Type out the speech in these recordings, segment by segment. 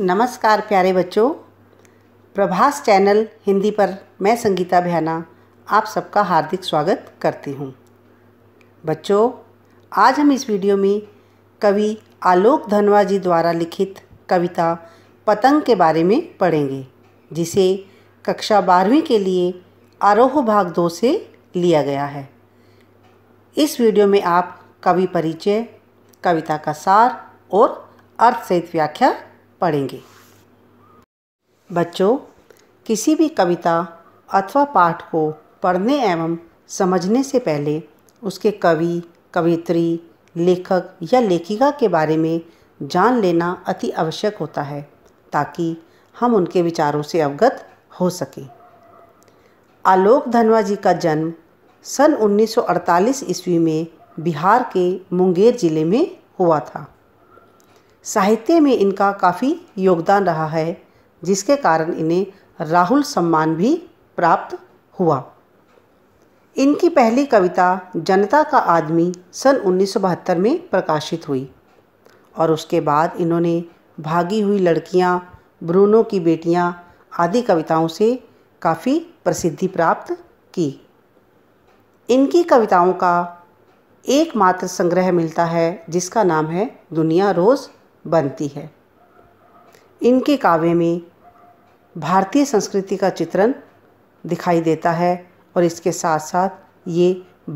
नमस्कार प्यारे बच्चों प्रभास चैनल हिंदी पर मैं संगीता भयाना आप सबका हार्दिक स्वागत करती हूँ बच्चों आज हम इस वीडियो में कवि आलोक धनवा जी द्वारा लिखित कविता पतंग के बारे में पढ़ेंगे जिसे कक्षा बारहवीं के लिए आरोह भाग दो से लिया गया है इस वीडियो में आप कवि परिचय कविता का सार और अर्थ सहित व्याख्या पढ़ेंगे बच्चों किसी भी कविता अथवा पाठ को पढ़ने एवं समझने से पहले उसके कवि कवित्री लेखक या लेखिका के बारे में जान लेना अति आवश्यक होता है ताकि हम उनके विचारों से अवगत हो सकें आलोक धनवा जी का जन्म सन 1948 ईस्वी में बिहार के मुंगेर ज़िले में हुआ था साहित्य में इनका काफ़ी योगदान रहा है जिसके कारण इन्हें राहुल सम्मान भी प्राप्त हुआ इनकी पहली कविता जनता का आदमी सन उन्नीस में प्रकाशित हुई और उसके बाद इन्होंने भागी हुई लड़कियां, ब्रूनो की बेटियां आदि कविताओं से काफ़ी प्रसिद्धि प्राप्त की इनकी कविताओं का एकमात्र संग्रह मिलता है जिसका नाम है दुनिया रोज़ बनती है इनके काव्य में भारतीय संस्कृति का चित्रण दिखाई देता है और इसके साथ साथ ये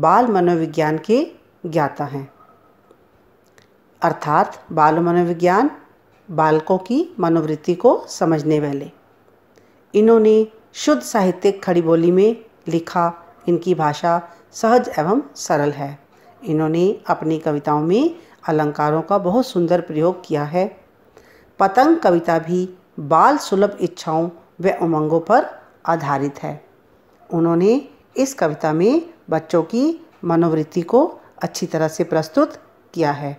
बाल मनोविज्ञान के ज्ञाता हैं अर्थात बाल मनोविज्ञान बालकों की मनोवृत्ति को समझने वाले इन्होंने शुद्ध साहित्यिक खड़ी बोली में लिखा इनकी भाषा सहज एवं सरल है इन्होंने अपनी कविताओं में अलंकारों का बहुत सुंदर प्रयोग किया है पतंग कविता भी बाल सुलभ इच्छाओं व उमंगों पर आधारित है उन्होंने इस कविता में बच्चों की मनोवृत्ति को अच्छी तरह से प्रस्तुत किया है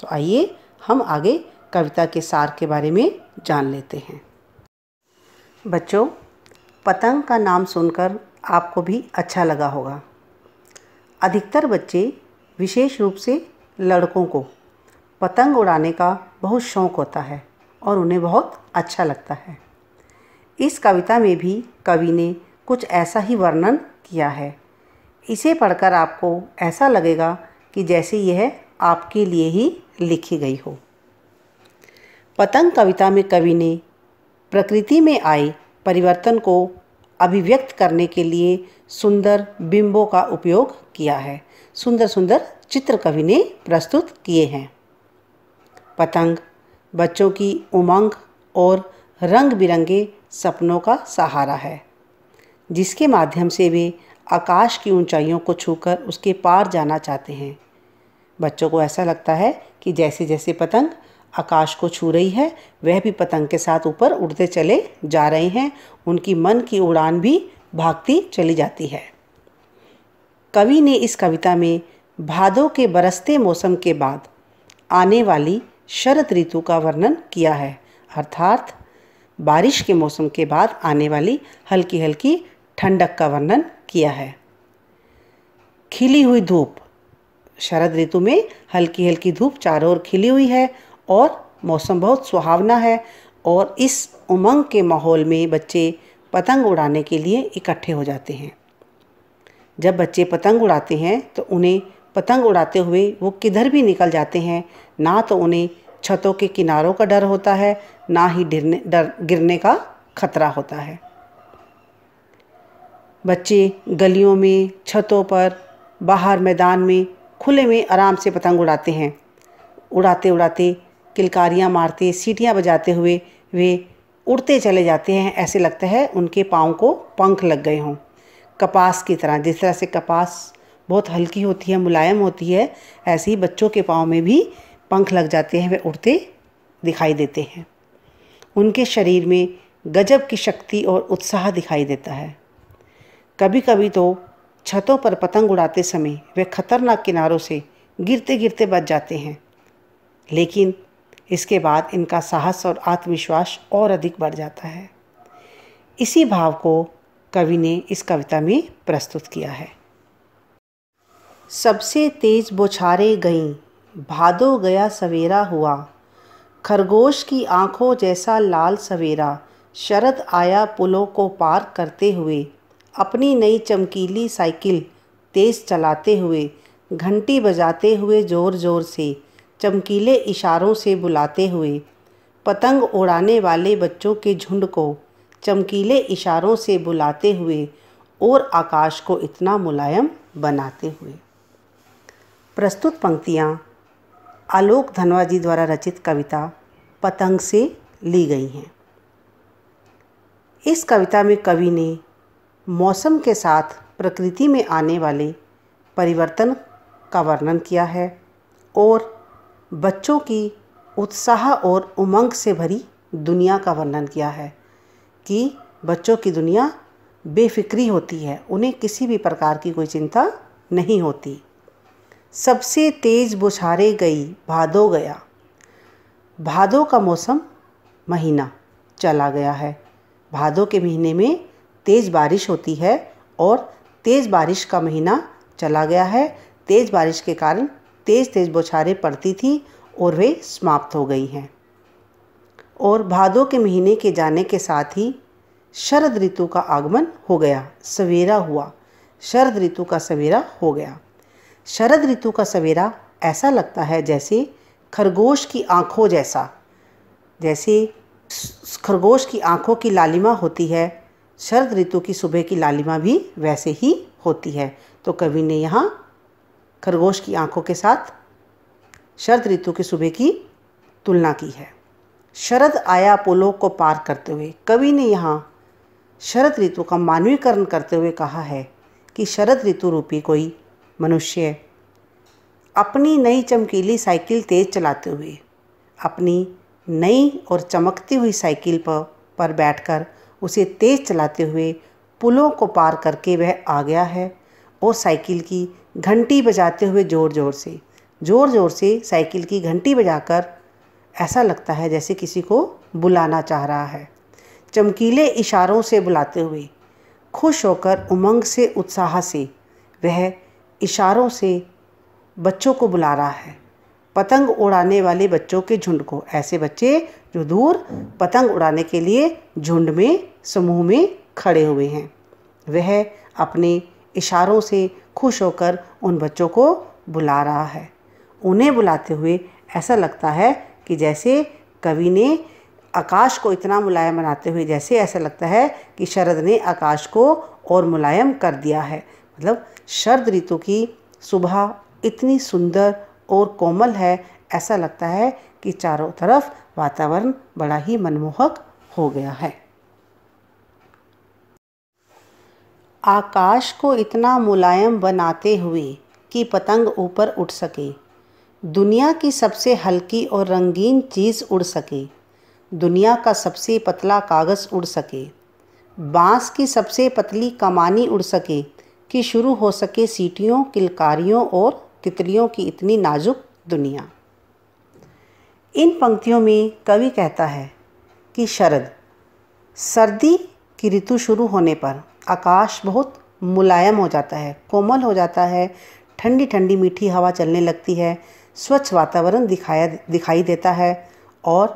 तो आइए हम आगे कविता के सार के बारे में जान लेते हैं बच्चों पतंग का नाम सुनकर आपको भी अच्छा लगा होगा अधिकतर बच्चे विशेष रूप से लड़कों को पतंग उड़ाने का बहुत शौक होता है और उन्हें बहुत अच्छा लगता है इस कविता में भी कवि ने कुछ ऐसा ही वर्णन किया है इसे पढ़कर आपको ऐसा लगेगा कि जैसे यह आपके लिए ही लिखी गई हो पतंग कविता में कवि ने प्रकृति में आए परिवर्तन को अभिव्यक्त करने के लिए सुंदर बिंबों का उपयोग किया है सुंदर सुंदर चित्र कवि ने प्रस्तुत किए हैं पतंग बच्चों की उमंग और रंग बिरंगे सपनों का सहारा है जिसके माध्यम से वे आकाश की ऊंचाइयों को छूकर उसके पार जाना चाहते हैं बच्चों को ऐसा लगता है कि जैसे जैसे पतंग आकाश को छू रही है वह भी पतंग के साथ ऊपर उड़ते चले जा रहे हैं उनकी मन की उड़ान भी भागती चली जाती है कवि ने इस कविता में भादों के बरसते मौसम के बाद आने वाली शरद ऋतु का वर्णन किया है अर्थात बारिश के मौसम के बाद आने वाली हल्की हल्की ठंडक का वर्णन किया है खिली हुई धूप शरद ऋतु में हल्की हल्की धूप चारों ओर खिली हुई है और मौसम बहुत सुहावना है और इस उमंग के माहौल में बच्चे पतंग उड़ाने के लिए इकट्ठे हो जाते हैं जब बच्चे पतंग उड़ाते हैं तो उन्हें पतंग उड़ाते हुए वो किधर भी निकल जाते हैं ना तो उन्हें छतों के किनारों का डर होता है ना ही डरने डर गिरने का खतरा होता है बच्चे गलियों में छतों पर बाहर मैदान में खुले में आराम से पतंग उड़ाते हैं उड़ाते उड़ाते किलकारियाँ मारते सीटियाँ बजाते हुए वे उड़ते चले जाते हैं ऐसे लगता है उनके पाँव को पंख लग गए हों कपास की तरह जिस तरह से कपास बहुत हल्की होती है मुलायम होती है ऐसे ही बच्चों के पाँव में भी पंख लग जाते हैं वे उड़ते दिखाई देते हैं उनके शरीर में गजब की शक्ति और उत्साह दिखाई देता है कभी कभी तो छतों पर पतंग उड़ाते समय वे खतरनाक किनारों से गिरते गिरते बच जाते हैं लेकिन इसके बाद इनका साहस और आत्मविश्वास और अधिक बढ़ जाता है इसी भाव को कवि ने इस कविता में प्रस्तुत किया है सबसे तेज बोछारे गईं भादो गया सवेरा हुआ खरगोश की आंखों जैसा लाल सवेरा शरद आया पुलों को पार करते हुए अपनी नई चमकीली साइकिल तेज़ चलाते हुए घंटी बजाते हुए ज़ोर ज़ोर से चमकीले इशारों से बुलाते हुए पतंग उड़ाने वाले बच्चों के झुंड को चमकीले इशारों से बुलाते हुए और आकाश को इतना मुलायम बनाते हुए प्रस्तुत पंक्तियाँ आलोक धनवा जी द्वारा रचित कविता पतंग से ली गई हैं इस कविता में कवि ने मौसम के साथ प्रकृति में आने वाले परिवर्तन का वर्णन किया है और बच्चों की उत्साह और उमंग से भरी दुनिया का वर्णन किया है कि बच्चों की दुनिया बेफिक्री होती है उन्हें किसी भी प्रकार की कोई चिंता नहीं होती सबसे तेज बुछारे गई भादो गया भादो का मौसम महीना चला गया है भादो के महीने में तेज़ बारिश होती है और तेज़ बारिश का महीना चला गया है तेज़ बारिश के कारण तेज़ तेज़ बौछारें पड़ती थी और वे समाप्त हो गई हैं और भादों के महीने के जाने के साथ ही शरद ऋतु का आगमन हो गया सवेरा हुआ शरद ऋतु का सवेरा हो गया शरद ऋतु का सवेरा ऐसा लगता है जैसे खरगोश की आँखों जैसा जैसे खरगोश की आँखों की लालिमा होती है शरद ऋतु की सुबह की लालिमा भी वैसे ही होती है तो कवि ने यहाँ खरगोश की आँखों के साथ शरद ऋतु की सुबह की तुलना की है शरद आया पोलों को पार करते हुए कवि ने यहाँ शरद ऋतु का मानवीकरण करते हुए कहा है कि शरद ऋतु रूपी कोई मनुष्य अपनी नई चमकीली साइकिल तेज चलाते हुए अपनी नई और चमकती हुई साइकिल पर पर बैठकर उसे तेज चलाते हुए पुलों को पार करके वह आ गया है और साइकिल की घंटी बजाते हुए ज़ोर ज़ोर से ज़ोर ज़ोर से साइकिल की घंटी बजाकर ऐसा लगता है जैसे किसी को बुलाना चाह रहा है चमकीले इशारों से बुलाते हुए खुश होकर उमंग से उत्साह से वह इशारों से बच्चों को बुला रहा है पतंग उड़ाने वाले बच्चों के झुंड को ऐसे बच्चे जो दूर पतंग उड़ाने के लिए झुंड में समूह में खड़े हुए हैं वह अपने इशारों से खुश होकर उन बच्चों को बुला रहा है उन्हें बुलाते हुए ऐसा लगता है कि जैसे कवि ने आकाश को इतना मुलायम बनाते हुए जैसे ऐसा लगता है कि शरद ने आकाश को और मुलायम कर दिया है मतलब शरद ऋतु की सुबह इतनी सुंदर और कोमल है ऐसा लगता है कि चारों तरफ वातावरण बड़ा ही मनमोहक हो गया है आकाश को इतना मुलायम बनाते हुए कि पतंग ऊपर उठ सके दुनिया की सबसे हल्की और रंगीन चीज़ उड़ सके दुनिया का सबसे पतला कागज़ उड़ सके बांस की सबसे पतली कमानी उड़ सके कि शुरू हो सके सीटियों किलकारियों और तितलियों की इतनी नाजुक दुनिया इन पंक्तियों में कवि कहता है कि शरद सर्दी की ऋतु शुरू होने पर आकाश बहुत मुलायम हो जाता है कोमल हो जाता है ठंडी ठंडी मीठी हवा चलने लगती है स्वच्छ वातावरण दिखाया दिखाई देता है और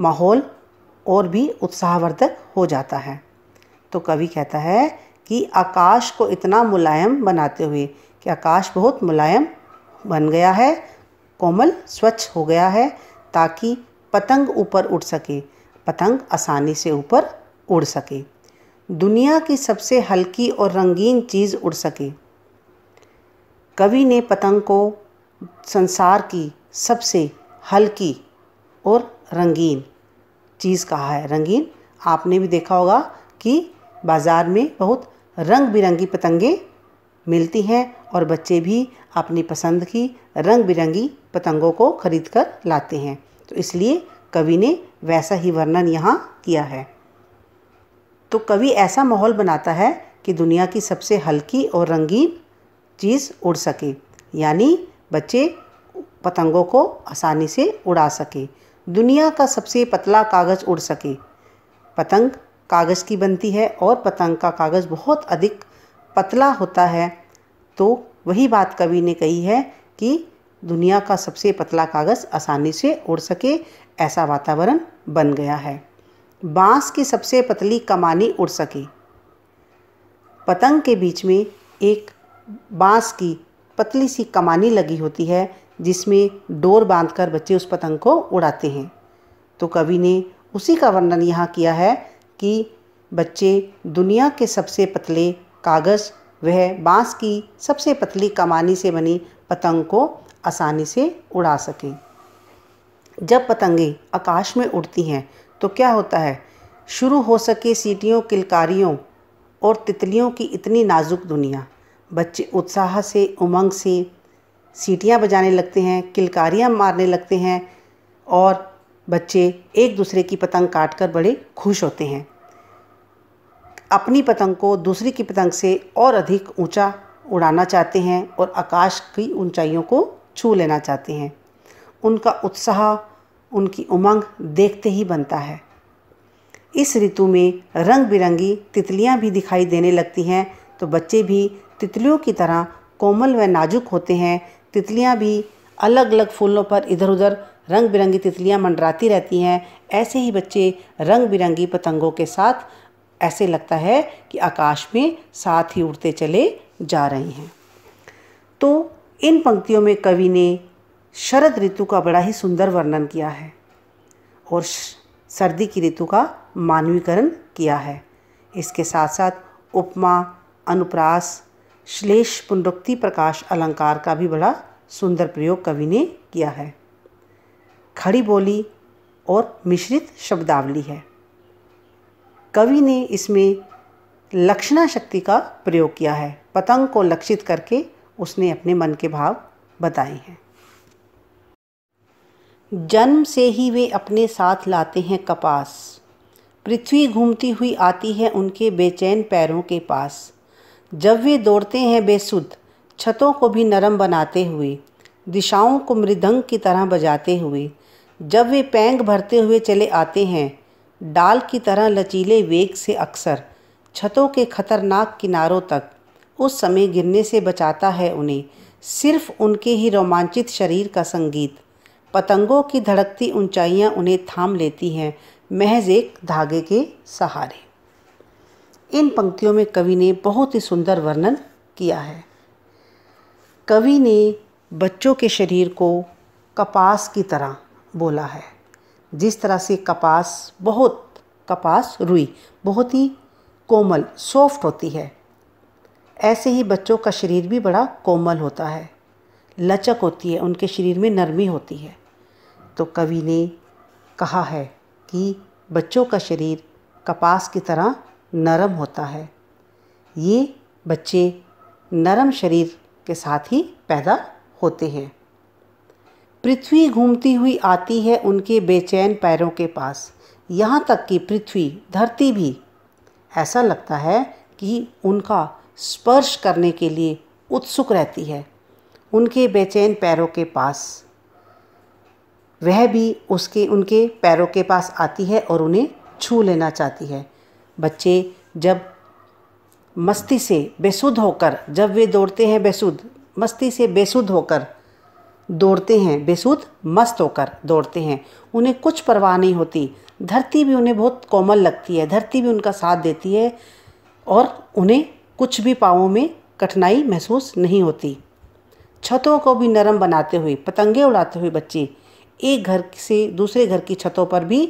माहौल और भी उत्साहवर्धक हो जाता है तो कवि कहता है कि आकाश को इतना मुलायम बनाते हुए कि आकाश बहुत मुलायम बन गया है कोमल स्वच्छ हो गया है ताकि पतंग ऊपर उड़ सके पतंग आसानी से ऊपर उड़ सके दुनिया की सबसे हल्की और रंगीन चीज़ उड़ सके कवि ने पतंग को संसार की सबसे हल्की और रंगीन चीज़ कहा है रंगीन आपने भी देखा होगा कि बाज़ार में बहुत रंग बिरंगी पतंगे मिलती हैं और बच्चे भी अपनी पसंद की रंग बिरंगी पतंगों को खरीद कर लाते हैं तो इसलिए कवि ने वैसा ही वर्णन यहाँ किया है तो कवि ऐसा माहौल बनाता है कि दुनिया की सबसे हल्की और रंगीन चीज़ उड़ सके यानी बच्चे पतंगों को आसानी से उड़ा सके दुनिया का सबसे पतला कागज़ उड़ सके पतंग कागज़ की बनती है और पतंग का कागज़ बहुत अधिक पतला होता है तो वही बात कवि ने कही है कि दुनिया का सबसे पतला कागज़ आसानी से उड़ सके ऐसा वातावरण बन गया है बांस की सबसे पतली कमानी उड़ सके पतंग के बीच में एक बांस की पतली सी कमानी लगी होती है जिसमें डोर बांधकर बच्चे उस पतंग को उड़ाते हैं तो कवि ने उसी का वर्णन यहाँ किया है कि बच्चे दुनिया के सबसे पतले कागज़ वह बांस की सबसे पतली कमानी से बनी पतंग को आसानी से उड़ा सकें जब पतंगें आकाश में उड़ती हैं तो क्या होता है शुरू हो सके सीटियों किलकारियों और तितलियों की इतनी नाजुक दुनिया बच्चे उत्साह से उमंग से सीटियां बजाने लगते हैं किलकारियां मारने लगते हैं और बच्चे एक दूसरे की पतंग काट कर बड़े खुश होते हैं अपनी पतंग को दूसरे की पतंग से और अधिक ऊंचा उड़ाना चाहते हैं और आकाश की ऊंचाइयों को छू लेना चाहते हैं उनका उत्साह उनकी उमंग देखते ही बनता है इस ऋतु में रंग बिरंगी तितलियाँ भी दिखाई देने लगती हैं तो बच्चे भी तितलियों की तरह कोमल व नाजुक होते हैं तितलियाँ भी अलग अलग फूलों पर इधर उधर रंग बिरंगी तितलियाँ मंडराती रहती हैं ऐसे ही बच्चे रंग बिरंगी पतंगों के साथ ऐसे लगता है कि आकाश में साथ ही उड़ते चले जा रहे हैं तो इन पंक्तियों में कवि ने शरद ऋतु का बड़ा ही सुंदर वर्णन किया है और सर्दी की ऋतु का मानवीकरण किया है इसके साथ साथ उपमा अनुप्रास श्लेष पुनरुक्ति प्रकाश अलंकार का भी बड़ा सुंदर प्रयोग कवि ने किया है खड़ी बोली और मिश्रित शब्दावली है कवि ने इसमें लक्षणा शक्ति का प्रयोग किया है पतंग को लक्षित करके उसने अपने मन के भाव बताए हैं जन्म से ही वे अपने साथ लाते हैं कपास पृथ्वी घूमती हुई आती है उनके बेचैन पैरों के पास जब वे दौड़ते हैं बेसुद छतों को भी नरम बनाते हुए दिशाओं को मृदंग की तरह बजाते हुए जब वे पैंग भरते हुए चले आते हैं डाल की तरह लचीले वेग से अक्सर छतों के खतरनाक किनारों तक उस समय गिरने से बचाता है उन्हें सिर्फ उनके ही रोमांचित शरीर का संगीत पतंगों की धड़कती ऊंचाइयां उन्हें थाम लेती हैं महज एक धागे के सहारे इन पंक्तियों में कवि ने बहुत ही सुंदर वर्णन किया है कवि ने बच्चों के शरीर को कपास की तरह बोला है जिस तरह से कपास बहुत कपास रुई बहुत ही कोमल सॉफ्ट होती है ऐसे ही बच्चों का शरीर भी बड़ा कोमल होता है लचक होती है उनके शरीर में नरमी होती है तो कवि ने कहा है कि बच्चों का शरीर कपास की तरह नरम होता है ये बच्चे नरम शरीर के साथ ही पैदा होते हैं पृथ्वी घूमती हुई आती है उनके बेचैन पैरों के पास यहाँ तक कि पृथ्वी धरती भी ऐसा लगता है कि उनका स्पर्श करने के लिए उत्सुक रहती है उनके बेचैन पैरों के पास वह भी उसके उनके पैरों के पास आती है और उन्हें छू लेना चाहती है बच्चे जब मस्ती से बेसुध होकर जब वे दौड़ते हैं बेसुध मस्ती से बेसुध होकर दौड़ते हैं बेसुध मस्त होकर दौड़ते हैं उन्हें कुछ परवाह नहीं होती धरती भी उन्हें बहुत कोमल लगती है धरती भी उनका साथ देती है और उन्हें कुछ भी पाँवों में कठिनाई महसूस नहीं होती छतों को भी नरम बनाते हुए पतंगे उड़ाते हुए बच्चे एक घर से दूसरे घर की छतों पर भी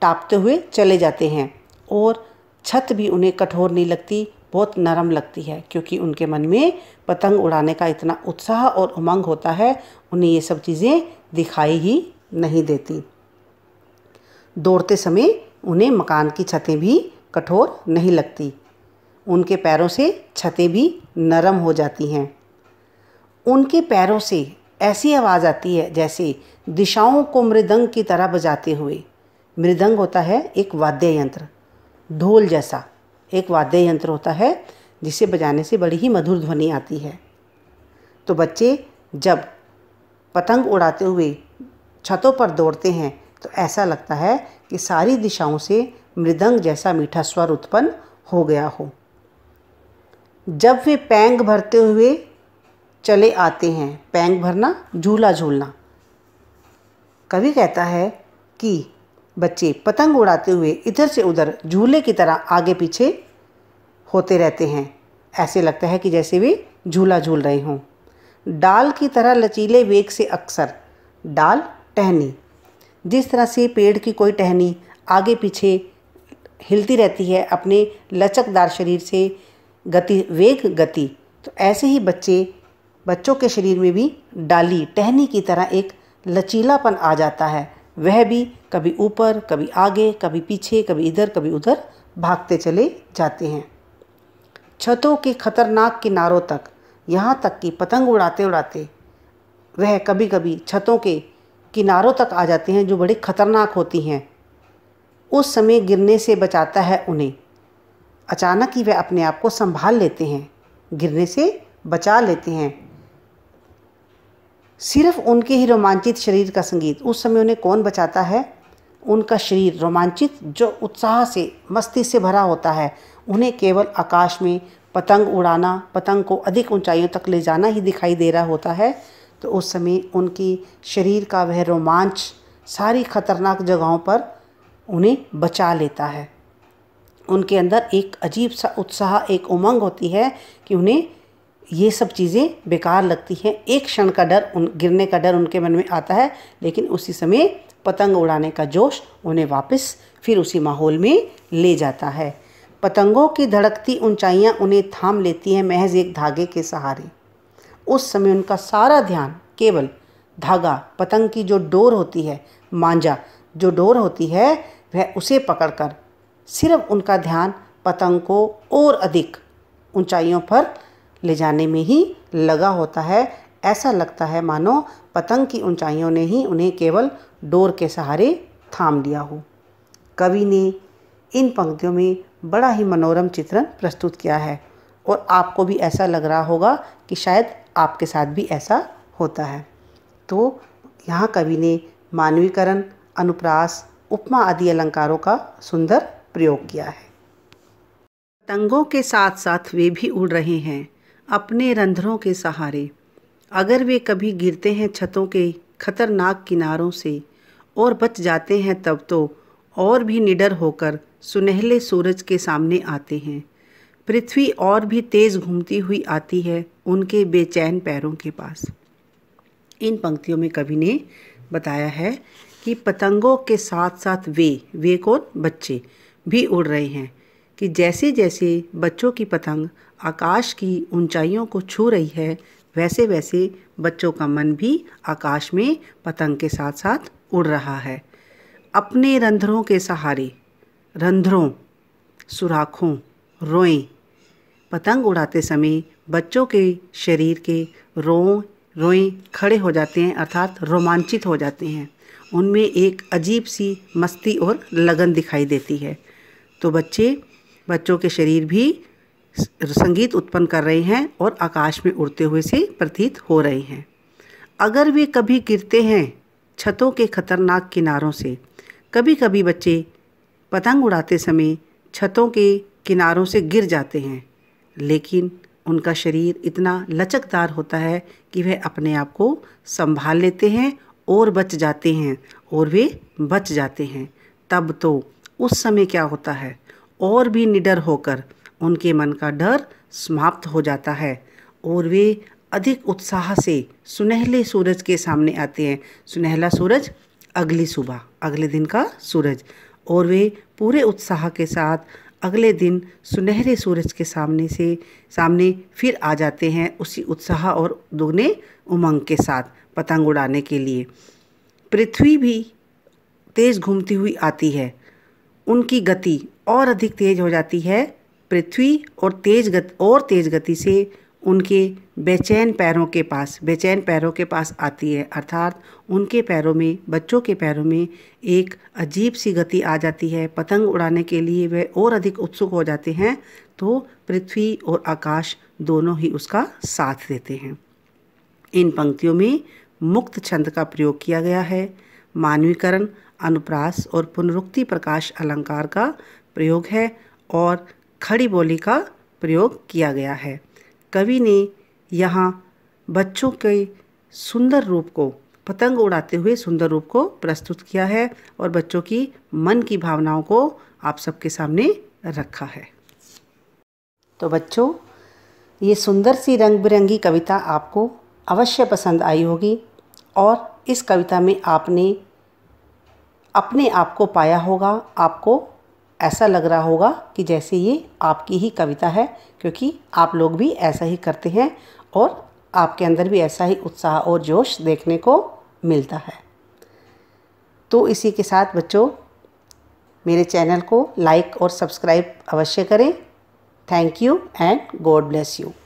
टापते हुए चले जाते हैं और छत भी उन्हें कठोर नहीं लगती बहुत नरम लगती है क्योंकि उनके मन में पतंग उड़ाने का इतना उत्साह और उमंग होता है उन्हें ये सब चीज़ें दिखाई ही नहीं देती दौड़ते समय उन्हें मकान की छतें भी कठोर नहीं लगती उनके पैरों से छतें भी नरम हो जाती हैं उनके पैरों से ऐसी आवाज़ आती है जैसे दिशाओं को मृदंग की तरह बजाते हुए मृदंग होता है एक वाद्य यंत्र ढोल जैसा एक वाद्य यंत्र होता है जिसे बजाने से बड़ी ही मधुर ध्वनि आती है तो बच्चे जब पतंग उड़ाते हुए छतों पर दौड़ते हैं तो ऐसा लगता है कि सारी दिशाओं से मृदंग जैसा मीठा स्वर उत्पन्न हो गया हो जब वे पैंग भरते हुए चले आते हैं पैंग भरना झूला झूलना कवि कहता है कि बच्चे पतंग उड़ाते हुए इधर से उधर झूले की तरह आगे पीछे होते रहते हैं ऐसे लगता है कि जैसे वे झूला झूल रहे हों डाल की तरह लचीले वेग से अक्सर डाल टहनी जिस तरह से पेड़ की कोई टहनी आगे पीछे हिलती रहती है अपने लचकदार शरीर से गति वेग गति तो ऐसे ही बच्चे बच्चों के शरीर में भी डाली टहनी की तरह एक लचीलापन आ जाता है वह भी कभी ऊपर कभी आगे कभी पीछे कभी इधर कभी उधर भागते चले जाते हैं छतों के खतरनाक किनारों तक यहाँ तक कि पतंग उड़ाते उड़ाते वह कभी कभी छतों के किनारों तक आ जाते हैं जो बड़ी खतरनाक होती हैं उस समय गिरने से बचाता है उन्हें अचानक ही वह अपने आप को संभाल लेते हैं गिरने से बचा लेते हैं सिर्फ उनके ही रोमांचित शरीर का संगीत उस समय उन्हें कौन बचाता है उनका शरीर रोमांचित जो उत्साह से मस्ती से भरा होता है उन्हें केवल आकाश में पतंग उड़ाना पतंग को अधिक ऊंचाइयों तक ले जाना ही दिखाई दे रहा होता है तो उस समय उनकी शरीर का वह रोमांच सारी खतरनाक जगहों पर उन्हें बचा लेता है उनके अंदर एक अजीब सा उत्साह एक उमंग होती है कि उन्हें ये सब चीज़ें बेकार लगती हैं एक क्षण का डर उन गिरने का डर उनके मन में आता है लेकिन उसी समय पतंग उड़ाने का जोश उन्हें वापस फिर उसी माहौल में ले जाता है पतंगों की धड़कती ऊंचाइयां उन्हें थाम लेती हैं महज एक धागे के सहारे उस समय उनका सारा ध्यान केवल धागा पतंग की जो डोर होती है मांझा जो डोर होती है वह उसे पकड़कर सिर्फ उनका ध्यान पतंग को और अधिक ऊंचाइयों पर ले जाने में ही लगा होता है ऐसा लगता है मानो पतंग की ऊंचाइयों ने ही उन्हें केवल डोर के सहारे थाम लिया हो कवि ने इन पंक्तियों में बड़ा ही मनोरम चित्रण प्रस्तुत किया है और आपको भी ऐसा लग रहा होगा कि शायद आपके साथ भी ऐसा होता है तो यहाँ कवि ने मानवीकरण अनुप्रास उपमा आदि अलंकारों का सुंदर प्रयोग किया है पतंगों के साथ साथ वे भी उड़ रहे हैं अपने रंध्रों के सहारे अगर वे कभी गिरते हैं छतों के खतरनाक किनारों से और बच जाते हैं तब तो और भी निडर होकर सुनहले सूरज के सामने आते हैं पृथ्वी और भी तेज़ घूमती हुई आती है उनके बेचैन पैरों के पास इन पंक्तियों में कवि ने बताया है कि पतंगों के साथ साथ वे वे कौन बच्चे भी उड़ रहे हैं कि जैसे जैसे बच्चों की पतंग आकाश की ऊंचाइयों को छू रही है वैसे वैसे बच्चों का मन भी आकाश में पतंग के साथ साथ उड़ रहा है अपने रंध्रों के सहारे रंध्रों सुराखों रोएं पतंग उड़ाते समय बच्चों के शरीर के रों रोएं खड़े हो जाते हैं अर्थात रोमांचित हो जाते हैं उनमें एक अजीब सी मस्ती और लगन दिखाई देती है तो बच्चे बच्चों के शरीर भी संगीत उत्पन्न कर रहे हैं और आकाश में उड़ते हुए से प्रतीत हो रहे हैं अगर वे कभी गिरते हैं छतों के खतरनाक किनारों से कभी कभी बच्चे पतंग उड़ाते समय छतों के किनारों से गिर जाते हैं लेकिन उनका शरीर इतना लचकदार होता है कि वह अपने आप को संभाल लेते हैं और बच जाते हैं और वे बच जाते हैं तब तो उस समय क्या होता है और भी निडर होकर उनके मन का डर समाप्त हो जाता है और वे अधिक उत्साह से सुनहले सूरज के सामने आते हैं सुनहला सूरज अगली सुबह अगले दिन का सूरज और वे पूरे उत्साह के साथ अगले दिन सुनहरे सूरज के सामने से सामने फिर आ जाते हैं उसी उत्साह और दुगने उमंग के साथ पतंग उड़ाने के लिए पृथ्वी भी तेज़ घूमती हुई आती है उनकी गति और अधिक तेज़ हो जाती है पृथ्वी और तेज गति और तेज गति से उनके बेचैन पैरों के पास बेचैन पैरों के पास आती है अर्थात उनके पैरों में बच्चों के पैरों में एक अजीब सी गति आ जाती है पतंग उड़ाने के लिए वह और अधिक उत्सुक हो जाते हैं तो पृथ्वी और आकाश दोनों ही उसका साथ देते हैं इन पंक्तियों में मुक्त छंद का प्रयोग किया गया है मानवीकरण अनुप्रास और पुनरुक्ति प्रकाश अलंकार का प्रयोग है और खड़ी बोली का प्रयोग किया गया है कवि ने यहाँ बच्चों के सुंदर रूप को पतंग उड़ाते हुए सुंदर रूप को प्रस्तुत किया है और बच्चों की मन की भावनाओं को आप सबके सामने रखा है तो बच्चों ये सुंदर सी रंग बिरंगी कविता आपको अवश्य पसंद आई होगी और इस कविता में आपने अपने आप को पाया होगा आपको ऐसा लग रहा होगा कि जैसे ये आपकी ही कविता है क्योंकि आप लोग भी ऐसा ही करते हैं और आपके अंदर भी ऐसा ही उत्साह और जोश देखने को मिलता है तो इसी के साथ बच्चों मेरे चैनल को लाइक और सब्सक्राइब अवश्य करें thank you and God bless you